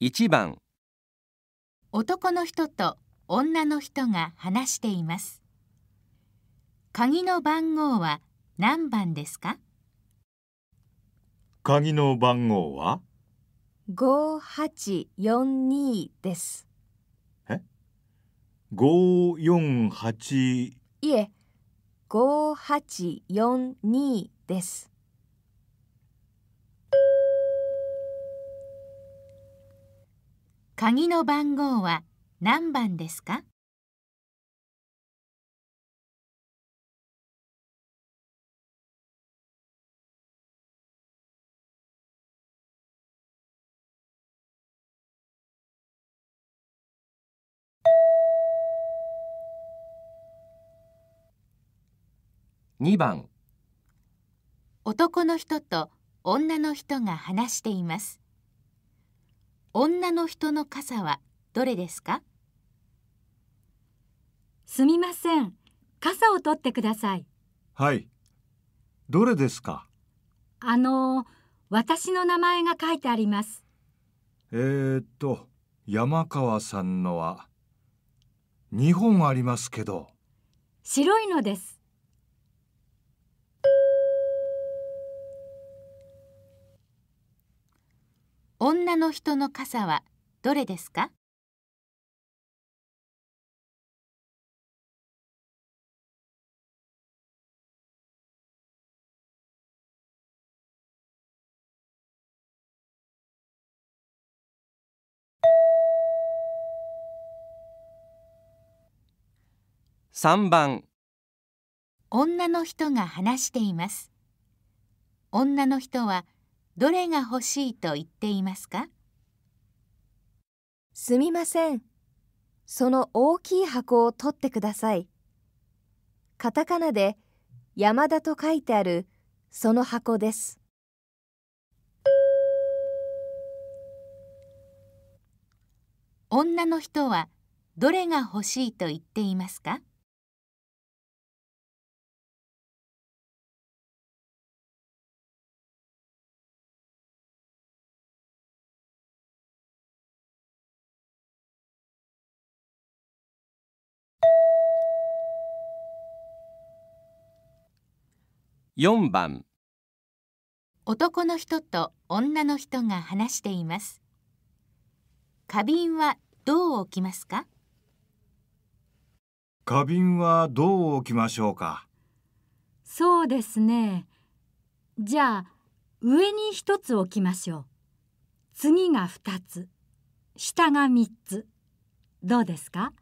1番男の人と女の人が話しています鍵の番号は何番ですか鍵の番号は5842です548いえ5842です鍵の番号は何番ですか2番男の人と女の人が話しています女の人の傘はどれですかすみません傘を取ってくださいはいどれですかあの私の名前が書いてありますえっと山川さんのは2本ありますけど白いのです女の人の傘はどれですか3番女の人が話しています女の人はどれが欲しいと言っていますかすみません。その大きい箱を取ってください。カタカナで山田と書いてあるその箱です。女の人はどれが欲しいと言っていますか4番男の人と女の人が話しています花瓶はどう置きますか花瓶はどう置きましょうかそうですねじゃあ上に一つ置きましょう次が二つ下が三つどうですか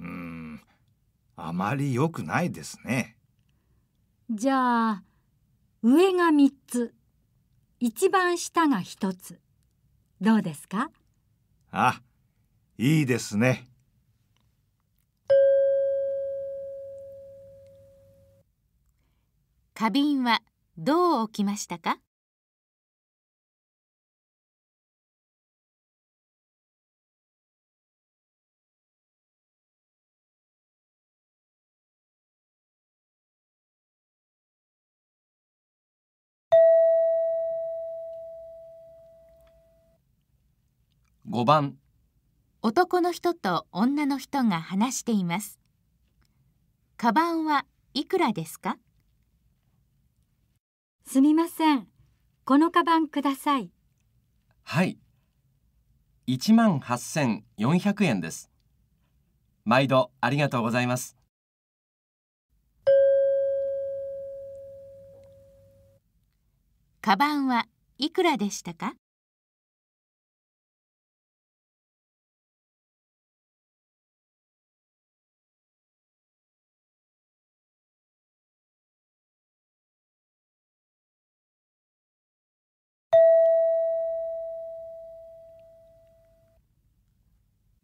うんあまり良くないですねじゃあ、上が3つ、一番下が1つ。どうですかあ、いいですね。花瓶はどう置きましたか5番男の人と女の人が話していますカバンはいくらですかすみませんこのカバンくださいはい1万8400円です毎度ありがとうございますカバンはいくらでしたか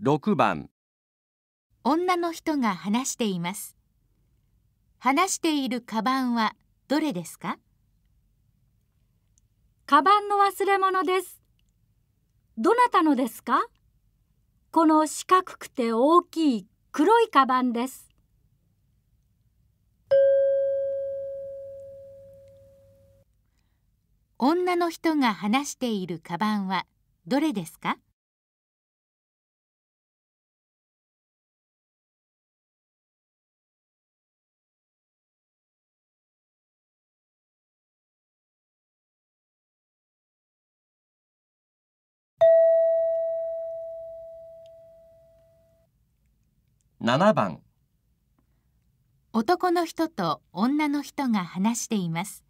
6番女の人が話しています話しているカバンはどれですかカバンの忘れ物ですどなたのですかこの四角くて大きい黒いカバンです女の人が話しているカバンはどれですか7番男の人と女の人が話しています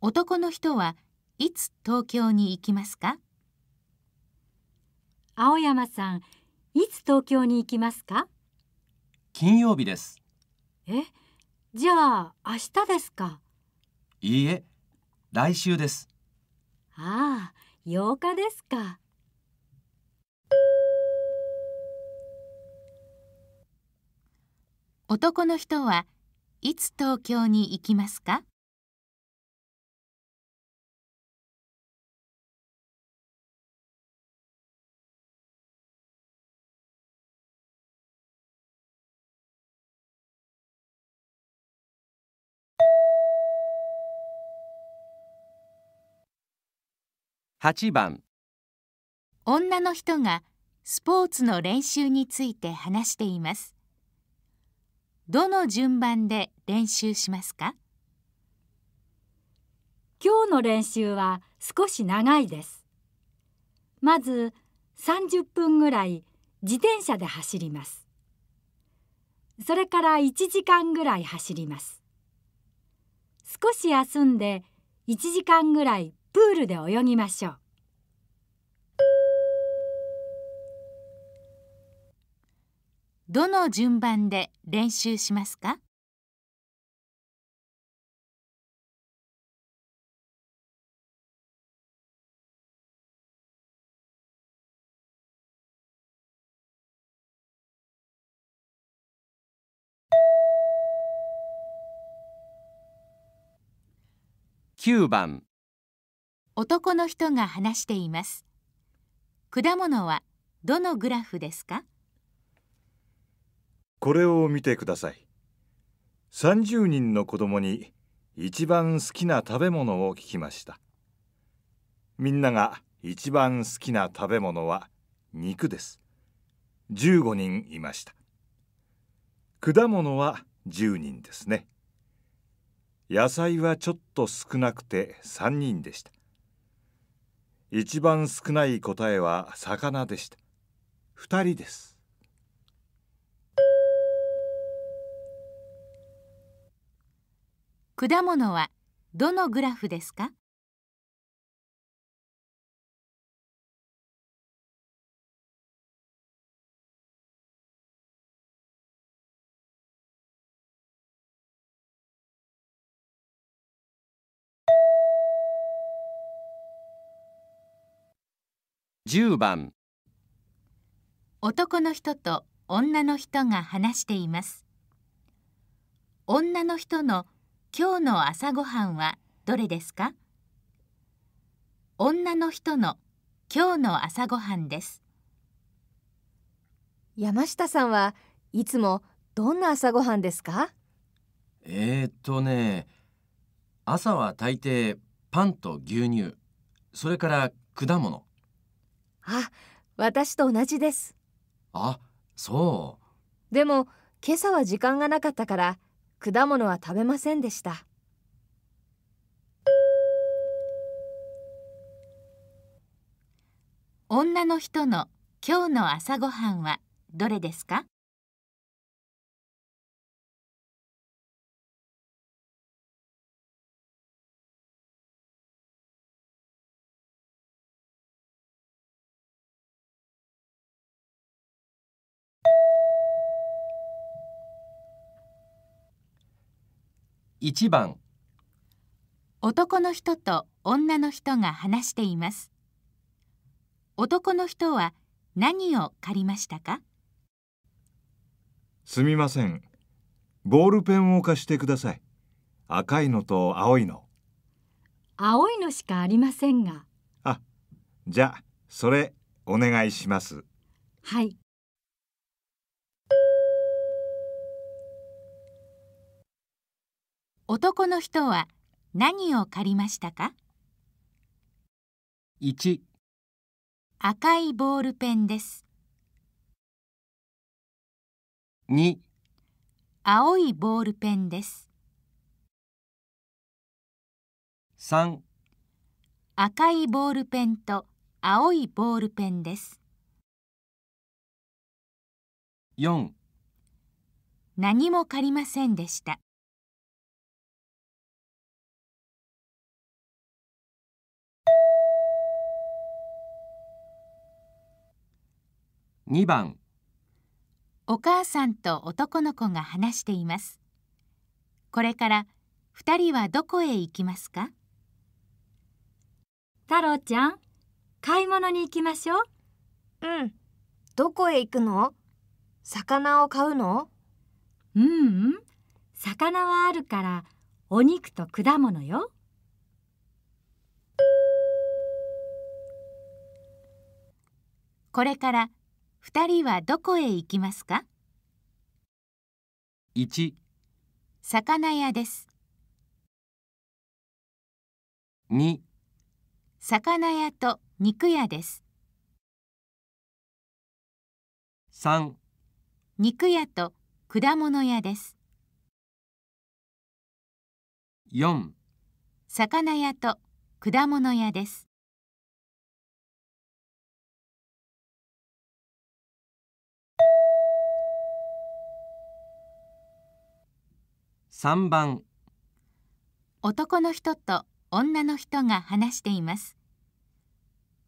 男の人はいつ東京に行きますか青山さんいつ東京に行きますか金曜日ですえじゃあ明日ですかいいえ来週ですああ8日ですか男の人はいつ東京に行きますか8番女の人がスポーツの練習について話していますどの順番で練習しますか今日の練習は少し長いです。まず30分ぐらい自転車で走ります。それから1時間ぐらい走ります。少し休んで1時間ぐらいプールで泳ぎましょう。どの順番で練習しますか9番男の人が話しています果物はどのグラフですかこれを見てください30人の子供に一番好きな食べ物を聞きましたみんなが一番好きな食べ物は肉です15人いました果物は10人ですね野菜はちょっと少なくて3人でした一番少ない答えは魚でした2人です果物はどのグラフですか10番男の人と女の人が話しています女の人の「今日の朝ごはんはどれですか女の人の今日の朝ごはんです山下さんはいつもどんな朝ごはんですかえー、っとね朝は大抵パンと牛乳それから果物あ私と同じですあそうでも今朝は時間がなかったから果物は食べませんでした女の人の今日の朝ごはんはどれですか1番男の人と女の人が話しています男の人は何を借りましたかすみませんボールペンを貸してください赤いのと青いの青いのしかありませんがあ、じゃあそれお願いしますはい男の人は何を借りましたか 1, 赤いボールペンです2青いボールペンです3赤いボールペンと青いボールペンです4何も借りませんでした2番お母さんと男の子が話していますこれから2人はどこへ行きますか太郎ちゃん買い物に行きましょううんどこへ行くの魚を買うのうん、うん、魚はあるからお肉と果物よ。これから2人はどこへ行きますか ?1 魚屋です2魚屋と肉屋です3肉屋と果物屋です4魚屋と果物屋です3番男の人と女の人が話しています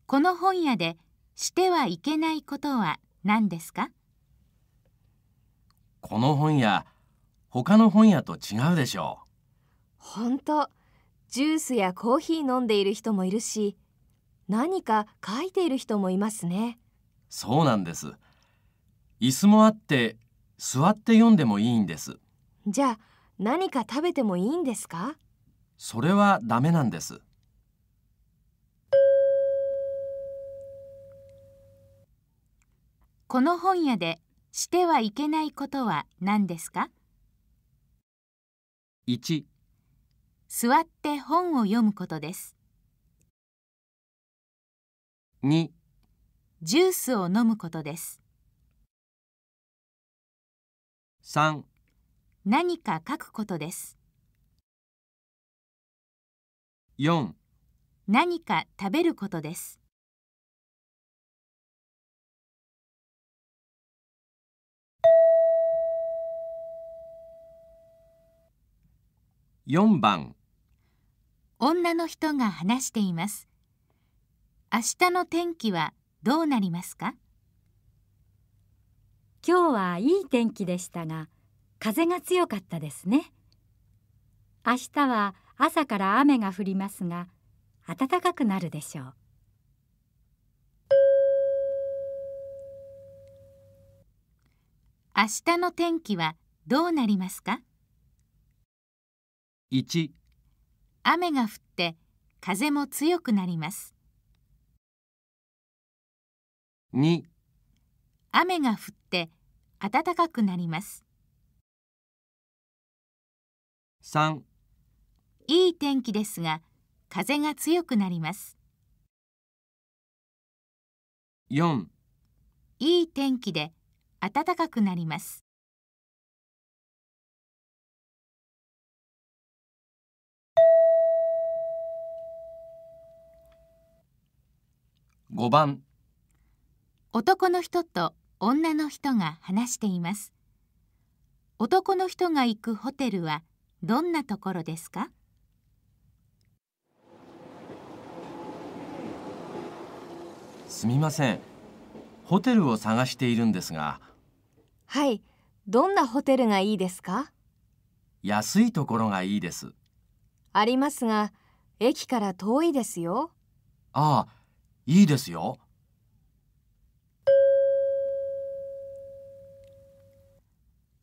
この本屋でしてはいけないことは何ですかこの本屋他の本屋と違うでしょう本当ジュースやコーヒー飲んでいる人もいるし何か書いている人もいますねそうなんです椅子もあって座って読んでもいいんですじゃあ何か食べてもいいんですかそれはダメなんですこの本屋でしてはいけないことは何ですか 1, 1座って本を読むことです2ジュースを飲むことです3何か書くことです。四。何か食べることです。四番女の人が話しています。明日の天気はどうなりますか今日はいい天気でしたが、風が強かったですね明日は朝から雨が降りますが暖かくなるでしょう明日の天気はどうなりますか1雨が降って風も強くなります2雨が降って暖かくなります三。いい天気ですが風が強くなります四。いい天気で暖かくなります五番男の人と女の人が話しています男の人が行くホテルはどんなところですかすみませんホテルを探しているんですがはいどんなホテルがいいですか安いところがいいですありますが駅から遠いですよああいいですよ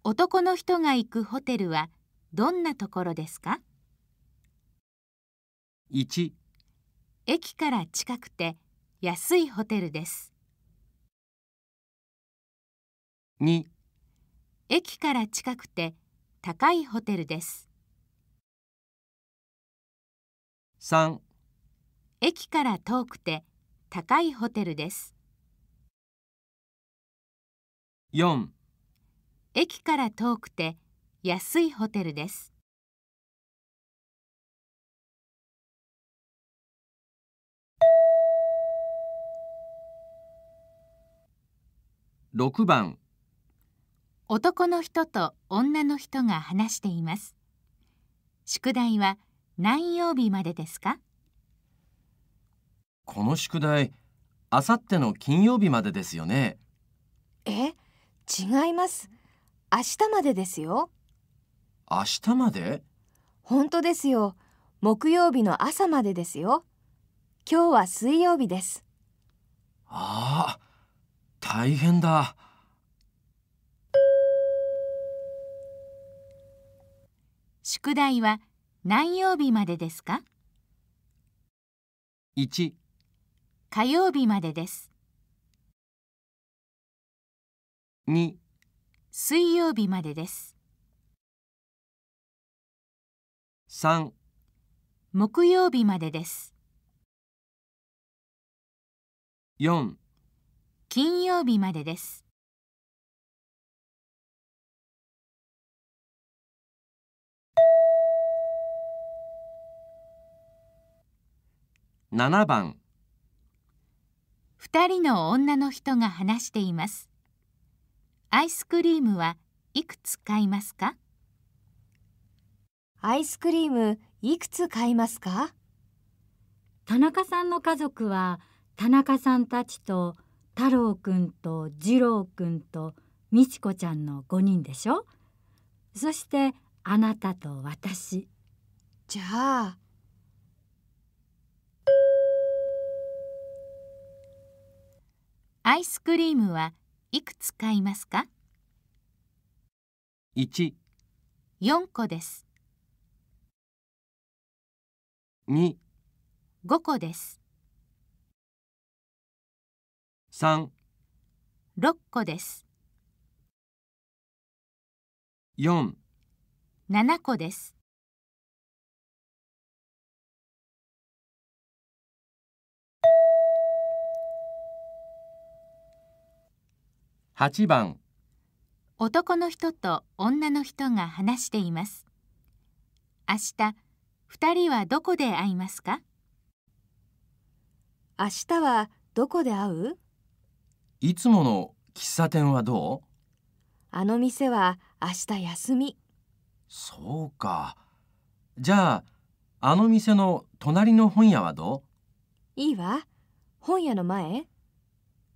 男の人が行くホテルはどんなところですか ?1 駅から近くて安いホテルです2駅から近くて高いホテルです3駅から遠くて高いホテルです4駅から遠くて安いホテルです。6番男の人と女の人が話しています。宿題は何曜日までですかこの宿題、あさっての金曜日までですよね。え、違います。明日までですよ。明日まで本当ですよ。木曜日の朝までですよ。今日は水曜日です。ああ、大変だ。宿題は何曜日までですか ?1 火曜日までです2水曜日までです3木曜日までです4金曜日までです7番2人の女の人が話していますアイスクリームはいくつ買いますかアイスクリームいくつ買いますか田中さんの家族は田中さんたちと太郎くんと次郎くんと美智子ちゃんの5人でしょそしてあなたと私じゃあアイスクリームはいくつ買いますか 1, 4個です2 5個です3 6個です4 7個です8番男の人と女の人が話しています明日2人はどこで会いますか明日はどこで会ういつもの喫茶店はどうあの店は明日休みそうかじゃああの店の隣の本屋はどういいわ本屋の前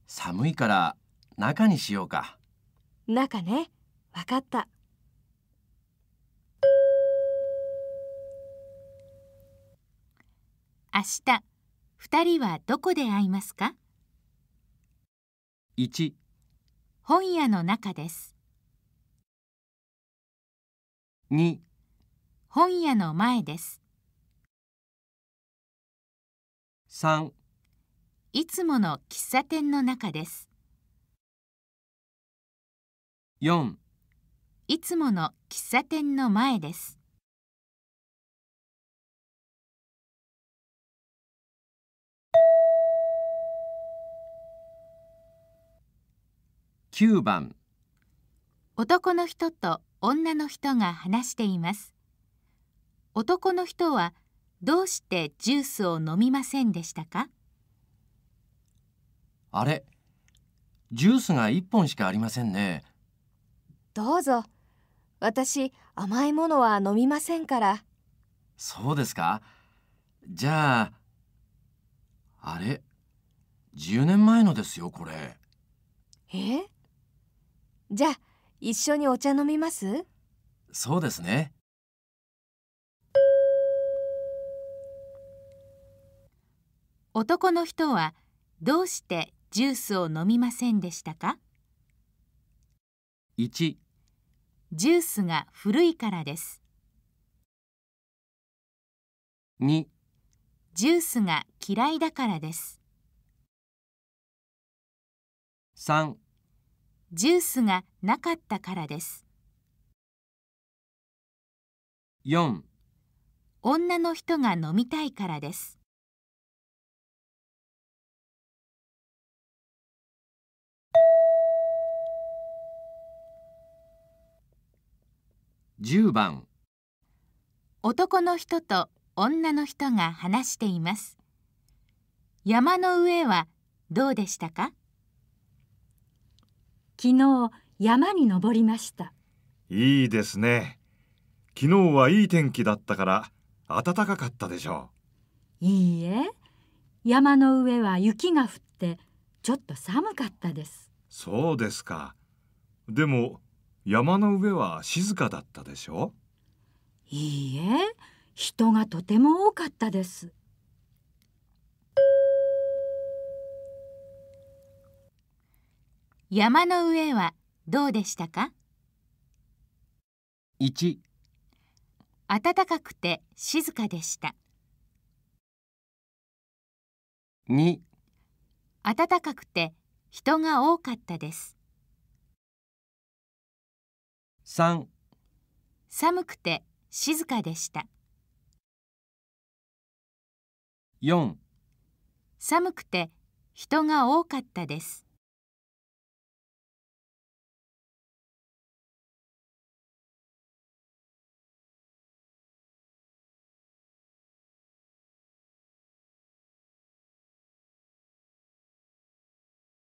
寒いから中にしようか中ねわかった明日2人はどこで会いますか 1, 本屋の中です2本屋の前です3いつもの喫茶店の中です4いつもの喫茶店の前です9番男の人と女の人が話しています男の人はどうしてジュースを飲みませんでしたかあれジュースが1本しかありませんねどうぞ私甘いものは飲みませんからそうですかじゃああれ10年前のですよこれえじゃあ一緒にお茶飲みますそうですね男の人はどうしてジュースを飲みませんでしたか1ジュースが古いからです2ジュースが嫌いだからです。ジュースがなかったからです。4女の人が飲みたいからです。10番男の人と女の人が話しています山の上はどうでしたか昨日山に登りましたいいですね昨日はいい天気だったから暖かかったでしょういいえ山の上は雪が降ってちょっと寒かったですそうですかでも山の上は静かだったでしょいいえ人がとても多かったです山の上はどうでしたか一、暖かくて静かでした二、暖かくて人が多かったです三、寒くて静かでした4寒くて人が多かったです